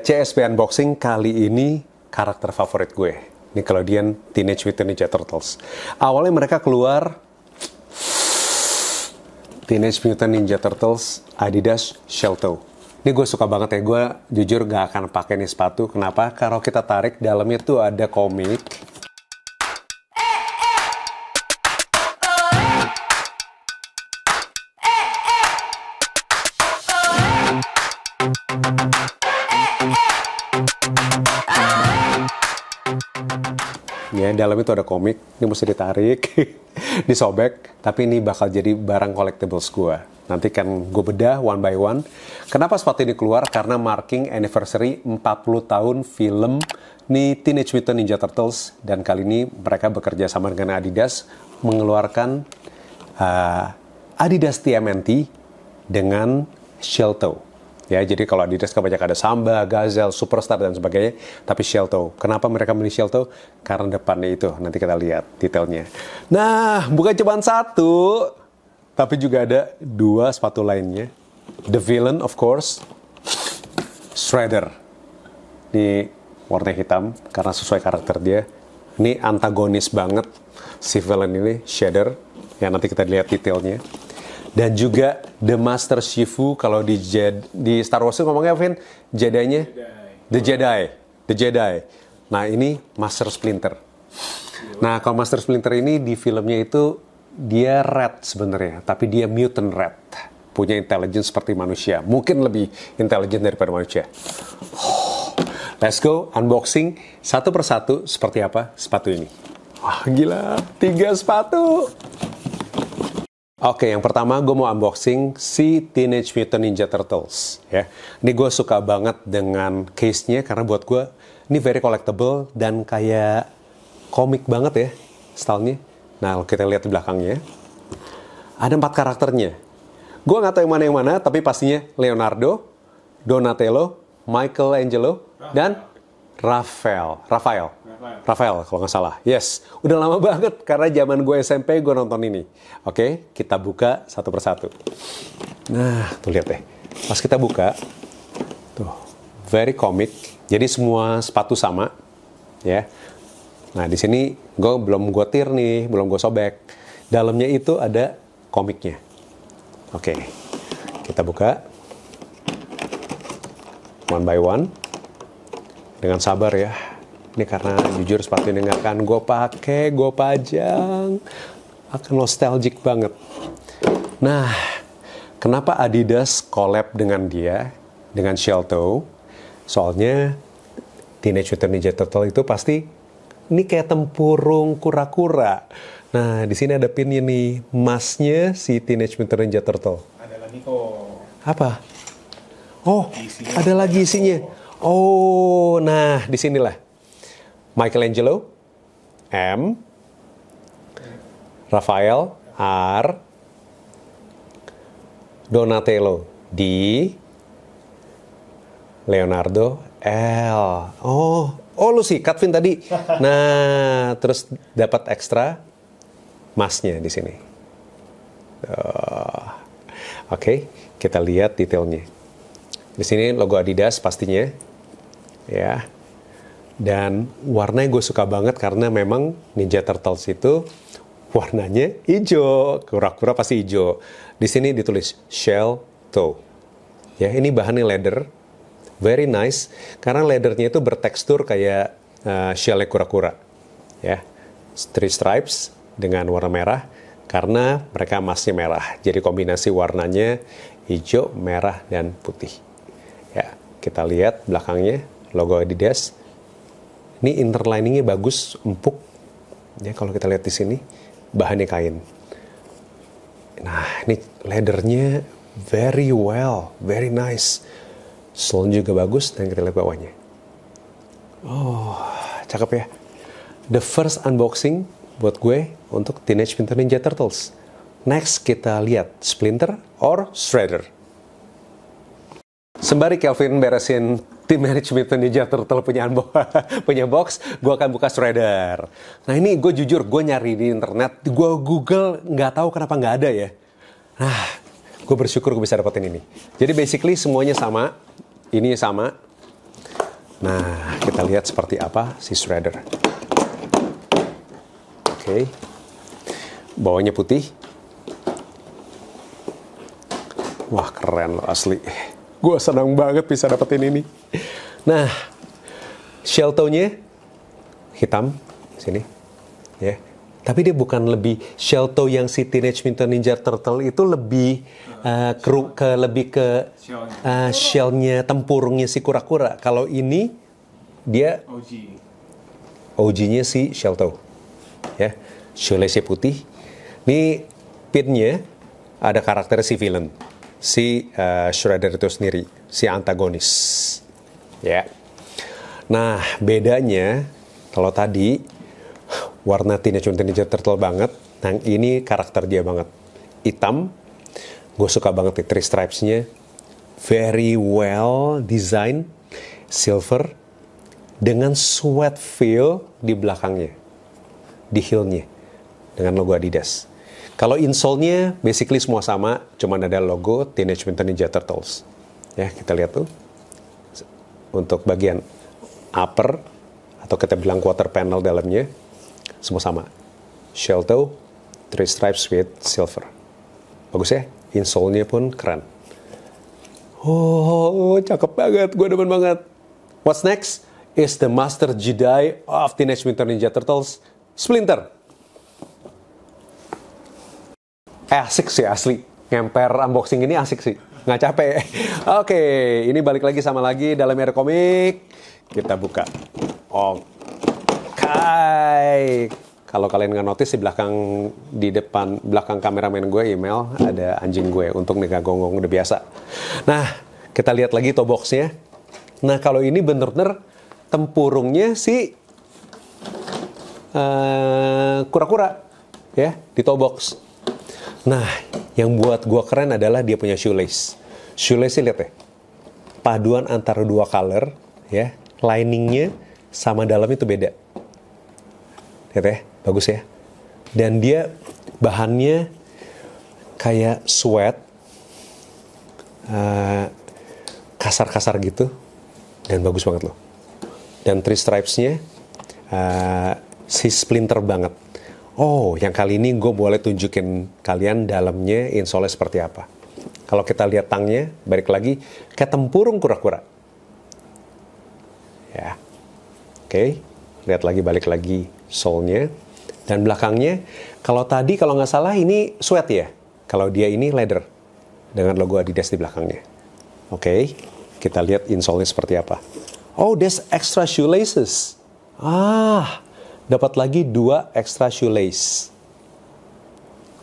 CSP Unboxing kali ini karakter favorit gue, Nickelodeon Teenage Mutant Ninja Turtles. Awalnya mereka keluar Teenage Mutant Ninja Turtles Adidas Shell Ini gue suka banget ya, gue jujur gak akan pakai nih sepatu. Kenapa? Karena kita tarik, dalamnya tuh ada komik komiknya dalam itu ada komik ini mesti ditarik disobek tapi ini bakal jadi barang collectibles gue nanti kan gue bedah one by one kenapa sepatu ini keluar karena marking anniversary 40 tahun film ini Teenage Mutant Ninja Turtles dan kali ini mereka bekerja sama dengan Adidas mengeluarkan uh, Adidas TMNT dengan Shelto. Ya, jadi kalau Adidas banyak ada Samba, Gazelle, Superstar dan sebagainya, tapi Shelto. Kenapa mereka memilih Shelto? Karena depannya itu. Nanti kita lihat detailnya. Nah, bukan cuma satu, tapi juga ada dua sepatu lainnya. The Villain of course, Shredder. Ini warna hitam karena sesuai karakter dia. Ini antagonis banget si Villain ini, Shredder. Ya nanti kita lihat detailnya dan juga The Master Shifu kalau di Jedi, di Star Wars itu ngomongnya Vin Jedinya Jedi. The Jedi The Jedi nah ini Master Splinter nah kalau Master Splinter ini di filmnya itu dia red sebenarnya tapi dia mutant red punya intelligence seperti manusia mungkin lebih intelligent daripada manusia let's go unboxing satu persatu seperti apa sepatu ini wah gila tiga sepatu Oke, yang pertama gue mau unboxing si Teenage Mutant Ninja Turtles. Ya, ini gue suka banget dengan case-nya karena buat gue ini very collectible dan kayak komik banget ya stylenya. Nah, kita lihat di belakangnya, ada empat karakternya. Gue nggak tahu yang mana yang mana, tapi pastinya Leonardo, Donatello, Michelangelo, dan Raphael. Raphael. Rafael kalau nggak salah. Yes, udah lama banget karena zaman gue SMP gue nonton ini. Oke, kita buka satu persatu. Nah, tuh lihat deh. Pas kita buka, tuh very comic. Jadi semua sepatu sama, ya. Nah di sini gue belum gue tir nih, belum gue sobek. Dalamnya itu ada komiknya. Oke, kita buka one by one dengan sabar ya ini karena jujur sepatu ini nggak akan gue pakai gue pajang akan nostalgic banget nah kenapa Adidas collab dengan dia dengan Shelto? soalnya Teenage Mutant Ninja Turtle itu pasti ini kayak tempurung kura-kura. Nah, di sini ada pin ini emasnya si Teenage Mutant Ninja Turtle. Ada lagi Apa? Oh, ada lagi isinya. Oh, nah, disinilah Michelangelo M Raphael R Donatello D Leonardo L oh oh lu sih Katvin tadi nah terus dapat ekstra masnya di sini uh, oke okay, kita lihat detailnya di sini logo Adidas pastinya ya yeah. Dan warnanya gue suka banget karena memang Ninja Turtles itu warnanya hijau. Kura-kura pasti hijau. Di sini ditulis shell toe. Ya, ini bahannya leather. Very nice karena leathernya itu bertekstur kayak uh, eh, shell kura-kura. Ya. Three stripes dengan warna merah karena mereka masih merah. Jadi kombinasi warnanya hijau, merah, dan putih. Ya, kita lihat belakangnya logo Adidas ini interliningnya bagus, empuk. Ya kalau kita lihat di sini bahannya kain. Nah, ini leathernya very well, very nice. Sole juga bagus dan kita lihat bawahnya. Oh, cakep ya. The first unboxing buat gue untuk Teenage Mutant Ninja Turtles. Next kita lihat Splinter or Shredder. Sembari Kelvin beresin tim manajemen Ninja Turtle punya unbox, punya box, gue akan buka shredder. Nah ini gue jujur, gue nyari di internet, gue google nggak tahu kenapa nggak ada ya. Nah, gue bersyukur gue bisa dapetin ini. Jadi basically semuanya sama, ini sama. Nah, kita lihat seperti apa si shredder. Oke, okay. bawahnya putih. Wah keren loh asli gue senang banget bisa dapetin ini nah sheltonya hitam sini ya yeah. tapi dia bukan lebih shelto yang si teenage mutant ninja turtle itu lebih uh, keru, ke lebih ke uh, shellnya tempurungnya si kura-kura kalau ini dia OG-nya si shelto ya yeah. putih ini pinnya ada karakter si villain si uh, Shredder itu sendiri, si antagonis. Ya. Nah, bedanya kalau tadi warna Teenage Mutant Ninja Turtle banget, nah, ini karakter dia banget. Hitam, gue suka banget nih, three stripes-nya. Very well design, silver, dengan sweat feel di belakangnya, di heel-nya, dengan logo Adidas. Kalau insole-nya basically semua sama, cuman ada logo Teenage Mutant Ninja Turtles. Ya, kita lihat tuh. Untuk bagian upper atau kita bilang quarter panel dalamnya semua sama. Shell toe, three stripes with silver. Bagus ya? Insole-nya pun keren. Oh, cakep banget. Gue demen banget. What's next is the Master Jedi of Teenage Mutant Ninja Turtles, Splinter. Eh, asik sih asli. Ngemper unboxing ini asik sih. Nggak capek. Oke, ini balik lagi sama lagi dalam air komik. Kita buka. Oke. Okay. Kalau kalian nggak notice di belakang di depan belakang kameramen gue email ada anjing gue. untuk nggak gonggong udah biasa. Nah, kita lihat lagi to boxnya. Nah, kalau ini bener-bener tempurungnya si eh, kura-kura uh, kura -kura, ya di tobox. Nah, yang buat gue keren adalah dia punya shoelace. Shoelace lihat ya, paduan antara dua color, ya, liningnya sama dalamnya itu beda. Lihat ya, bagus ya. Dan dia bahannya kayak sweat, eh, kasar-kasar uh, gitu, dan bagus banget loh. Dan three stripes-nya, uh, si splinter banget oh yang kali ini gue boleh tunjukin kalian dalamnya insole seperti apa. Kalau kita lihat tangnya, balik lagi kayak tempurung kura-kura. Ya, oke, okay. lihat lagi balik lagi solnya dan belakangnya. Kalau tadi kalau nggak salah ini sweat ya, kalau dia ini leather dengan logo Adidas di belakangnya. Oke, okay. kita lihat insole seperti apa. Oh, there's extra shoelaces. Ah, dapat lagi dua extra shoelace.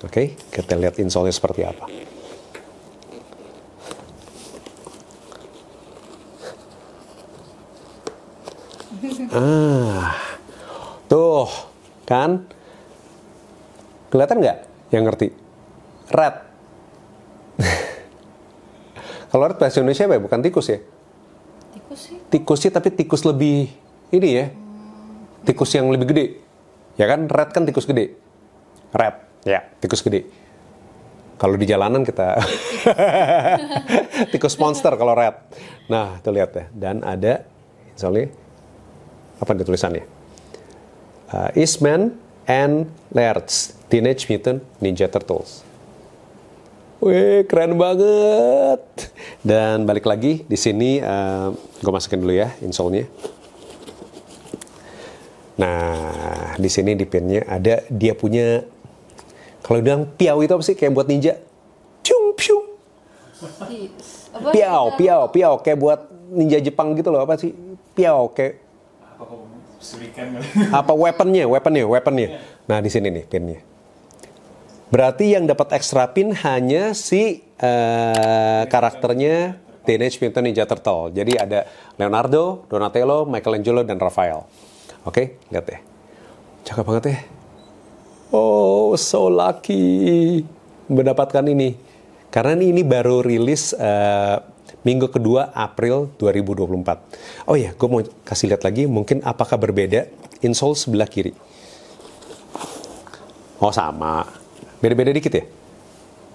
Oke, okay, kita lihat insole seperti apa. Ah, tuh kan kelihatan nggak yang ngerti? Red. Kalau red bahasa Indonesia apa ya? Bukan tikus ya? Tikus sih. Tikus sih tapi tikus lebih ini ya tikus yang lebih gede. Ya kan, red kan tikus gede. Red, ya, tikus gede. Kalau di jalanan kita tikus monster kalau red. Nah, tuh lihat ya. Dan ada misalnya apa nih tulisannya? Uh, Eastman and Lairds, Teenage Mutant Ninja Turtles. Wih, keren banget. Dan balik lagi di sini, uh, gue masukin dulu ya insolnya. Nah, di sini di pinnya ada dia punya kalau bilang piau itu apa sih kayak buat ninja? Cium piung. Piau, piau, piau kayak buat ninja Jepang gitu loh apa sih? Piau kayak apa weaponnya, weaponnya, weaponnya. Nah di sini nih pinnya. Berarti yang dapat ekstra pin hanya si uh, karakternya Teenage Mutant Ninja Turtle. Jadi ada Leonardo, Donatello, Michelangelo, dan Raphael. Oke, okay? lihat deh. Ya? Cakep banget ya. Oh, so lucky mendapatkan ini. Karena ini, baru rilis uh, minggu kedua April 2024. Oh iya, gue mau kasih lihat lagi mungkin apakah berbeda insole sebelah kiri. Oh sama, beda-beda dikit ya?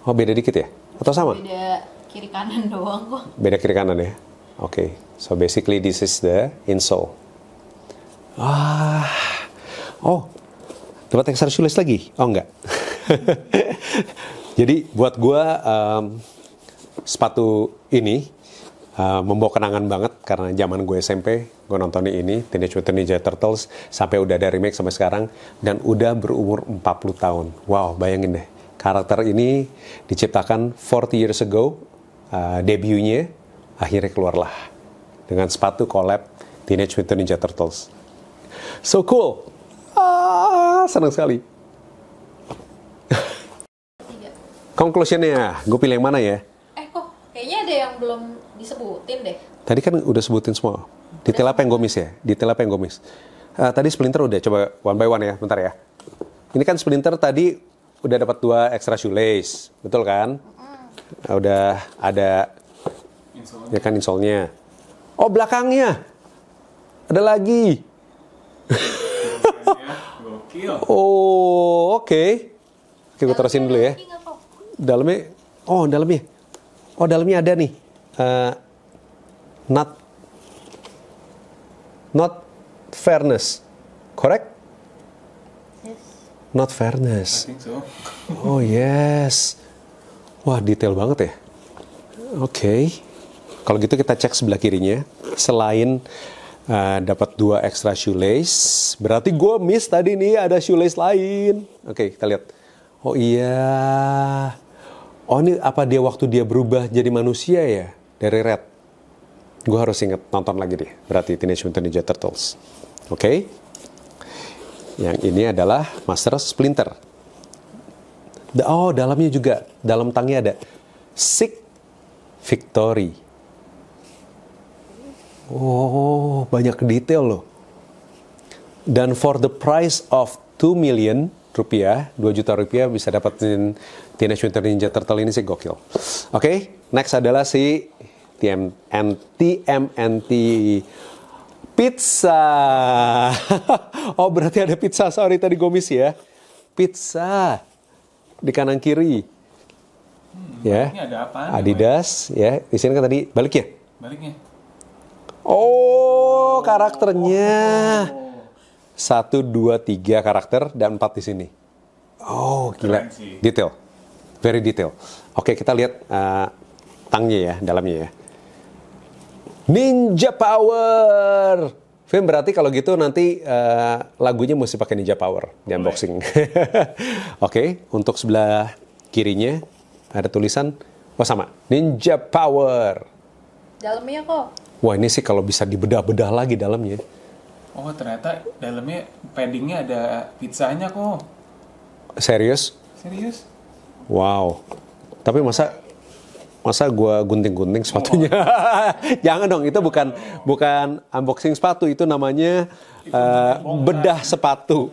Oh beda dikit ya? Atau sama? Beda kiri kanan doang kok. Beda kiri kanan ya? Oke, okay. so basically this is the insole. Wah. Oh. Tempat yang harus lagi? Oh enggak. Jadi buat gue um, sepatu ini uh, membawa kenangan banget karena zaman gue SMP gue nonton ini Teenage Mutant Ninja Turtles sampai udah ada remake sampai sekarang dan udah berumur 40 tahun. Wow, bayangin deh. Karakter ini diciptakan 40 years ago, uh, debutnya akhirnya keluarlah dengan sepatu collab Teenage Mutant Ninja Turtles. So cool. Ah, senang sekali. Conclusionnya, gue pilih yang mana ya? Eh kok, kayaknya ada yang belum disebutin deh. Tadi kan udah sebutin semua. Di apa yang gue ya? di apa yang gue miss? Uh, tadi Splinter udah coba one by one ya, bentar ya. Ini kan Splinter tadi udah dapat dua extra shoelace, betul kan? Mm. udah ada insole. ya kan insolnya. Oh belakangnya ada lagi. oh, oke. Okay. Oke, terusin dulu ya. Dalamnya, oh dalamnya. Oh dalamnya ada nih. Uh, not, not fairness, correct? Yes. Not fairness. I think so. oh yes. Wah detail banget ya. Oke. Okay. Kalau gitu kita cek sebelah kirinya. Selain Eh, dapat dua extra shoelace. Berarti gue miss tadi nih ada shoelace lain. Oke, okay, kita lihat. Oh iya. Oh ini apa dia waktu dia berubah jadi manusia ya? Dari Red. Gue harus inget nonton lagi deh. Berarti Teenage Mutant Ninja Turtles. Oke. Okay. Yang ini adalah Master Splinter. Oh, dalamnya juga. Dalam tangnya ada Sick Victory. Oh, banyak detail loh. Dan for the price of 2 million rupiah, 2 juta rupiah bisa dapetin Teenage Mutant Ninja Turtle ini sih gokil. Oke, okay, next adalah si TMNT pizza. oh, berarti ada pizza. Sorry tadi gomis ya. Pizza di kanan kiri. Hmm, ya. Ada Adidas ya. Di sini kan tadi balik ya? Baliknya. Oh, karakternya. Satu, dua, tiga karakter dan empat di sini. Oh, gila. Detail. Very detail. Oke, kita lihat uh, tangnya ya, dalamnya ya. Ninja Power. Film berarti kalau gitu nanti uh, lagunya mesti pakai Ninja Power di unboxing. Oke, okay, untuk sebelah kirinya ada tulisan, oh sama, Ninja Power. Dalamnya kok wah ini sih kalau bisa dibedah-bedah lagi dalamnya. Oh ternyata dalamnya paddingnya ada pizzanya kok. Serius? Serius. Wow. Tapi masa masa gue gunting-gunting sepatunya? Oh. Jangan dong itu bukan bukan unboxing sepatu itu namanya uh, bedah sepatu.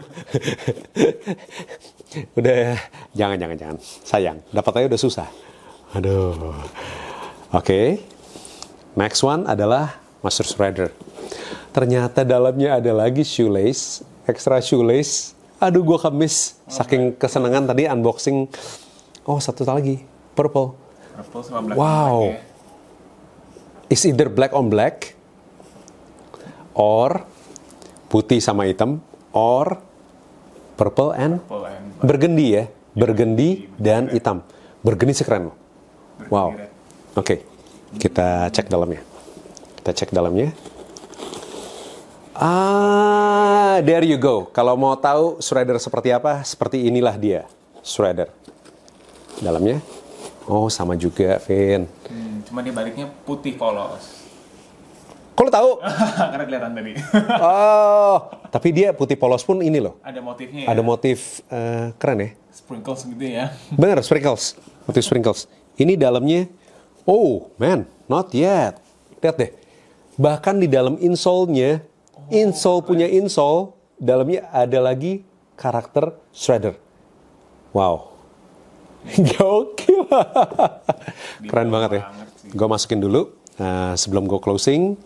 udah jangan jangan jangan sayang dapat aja udah susah. Aduh. Oke. Okay. Max One adalah master spreader. Ternyata dalamnya ada lagi shoelace, extra shoelace. Aduh, gue kemis. Saking kesenangan tadi unboxing. Oh, satu lagi, purple. Purple sama black. Wow. Black ya. It's either black on black, or putih sama hitam, or purple and, purple and bergendi ya, iya, bergendi dan hitam. Bergendi sekeren Wow. Oke. Okay. Kita cek dalamnya. Kita cek dalamnya. Ah, there you go. Kalau mau tahu shredder seperti apa, seperti inilah dia. Shredder. Dalamnya. Oh, sama juga, Vin. Hmm, cuma dia baliknya putih polos. Kalau tau? Karena kelihatan tadi. oh, tapi dia putih polos pun ini loh. Ada motifnya. Ya? Ada motif uh, keren ya. Sprinkles gitu ya. Bener, sprinkles. Motif sprinkles. Ini dalamnya Oh, man, not yet. Lihat deh. Bahkan di dalam insole-nya, oh, insole punya insole, dalamnya ada lagi karakter Shredder. Wow. Gokil. Keren banget ya. Gue masukin dulu uh, sebelum gue closing.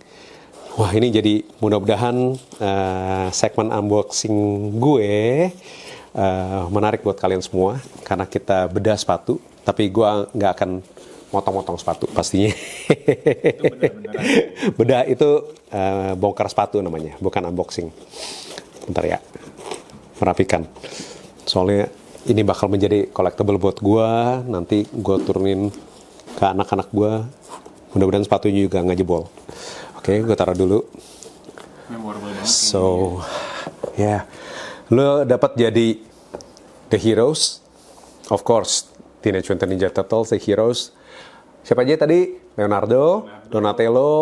Wah ini jadi mudah-mudahan uh, segmen unboxing gue uh, menarik buat kalian semua karena kita bedah sepatu. Tapi gue nggak akan motong-motong sepatu pastinya. Itu Beda itu uh, bongkar sepatu namanya, bukan unboxing. Bentar ya, merapikan. Soalnya ini bakal menjadi collectible buat gua. Nanti gua turunin ke anak-anak gua. Mudah-mudahan sepatunya juga nggak jebol. Oke, okay, gua taruh dulu. So, ya, yeah. lo dapat jadi the heroes, of course. Teenage Mutant Ninja Turtles, The Heroes, Siapa aja tadi? Leonardo, Leonardo Donatello,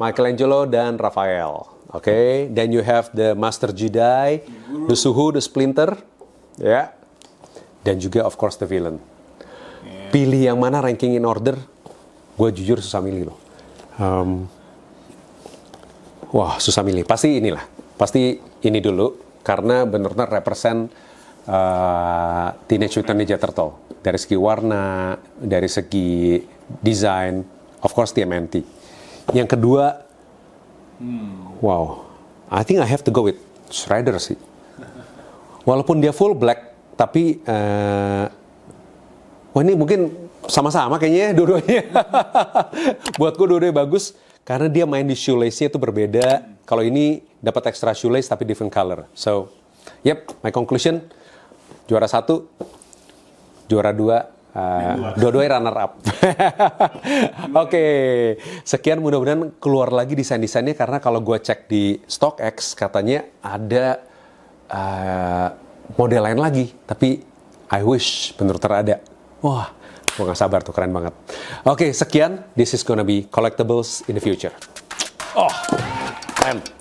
Michelangelo, dan Raphael. Oke, okay? then you have the Master Jedi, the Suhu, the Splinter, ya, yeah. dan juga of course the villain. Pilih yang mana ranking in order? Gue jujur susah milih loh. Um, wah susah milih. Pasti inilah, pasti ini dulu karena benar-benar represent uh, Teenage Mutant Ninja Turtle dari segi warna, dari segi design, of course TMNT. Yang kedua, hmm. wow, I think I have to go with Shredder sih. Walaupun dia full black, tapi uh, wah ini mungkin sama-sama kayaknya ya dua-duanya. Buat gue dua-duanya bagus karena dia main di shoelace-nya itu berbeda. Kalau ini dapat extra shoelace tapi different color. So, yep, my conclusion juara satu, juara dua Uh, dua-duanya runner up. Oke, okay. sekian mudah-mudahan keluar lagi desain-desainnya karena kalau gue cek di StockX katanya ada uh, model lain lagi, tapi I wish menurut ada. Wah, gue gak sabar tuh keren banget. Oke, okay, sekian. This is gonna be collectibles in the future. Oh, keren.